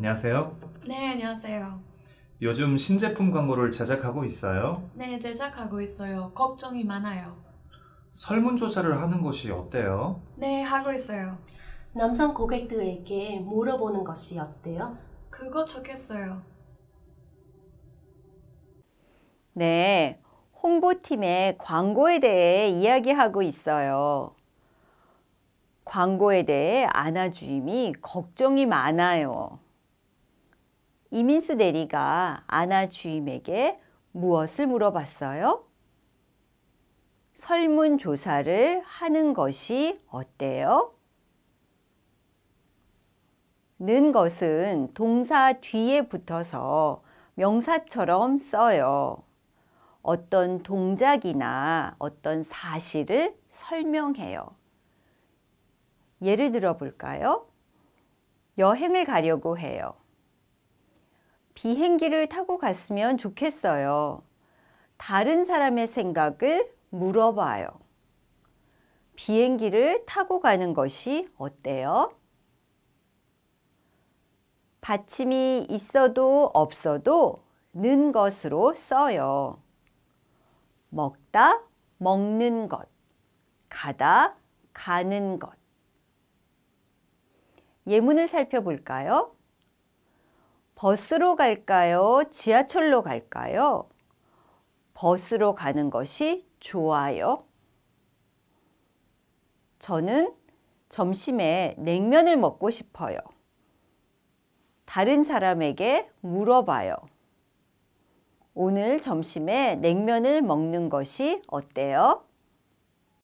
안녕하세요. 네, 안녕하세요. 요즘 신제품 광고를 제작하고 있어요? 네, 제작하고 있어요. 걱정이 많아요. 설문조사를 하는 것이 어때요? 네, 하고 있어요. 남성 고객들에게 물어보는 것이 어때요? 그거 좋겠어요. 네, 홍보팀의 광고에 대해 이야기하고 있어요. 광고에 대해 아나 주임이 걱정이 많아요. 이민수 대리가 아나 주임에게 무엇을 물어봤어요? 설문조사를 하는 것이 어때요? 는 것은 동사 뒤에 붙어서 명사처럼 써요. 어떤 동작이나 어떤 사실을 설명해요. 예를 들어 볼까요? 여행을 가려고 해요. 비행기를 타고 갔으면 좋겠어요. 다른 사람의 생각을 물어봐요. 비행기를 타고 가는 것이 어때요? 받침이 있어도 없어도 는 것으로 써요. 먹다, 먹는 것. 가다, 가는 것. 예문을 살펴볼까요? 버스로 갈까요? 지하철로 갈까요? 버스로 가는 것이 좋아요. 저는 점심에 냉면을 먹고 싶어요. 다른 사람에게 물어봐요. 오늘 점심에 냉면을 먹는 것이 어때요?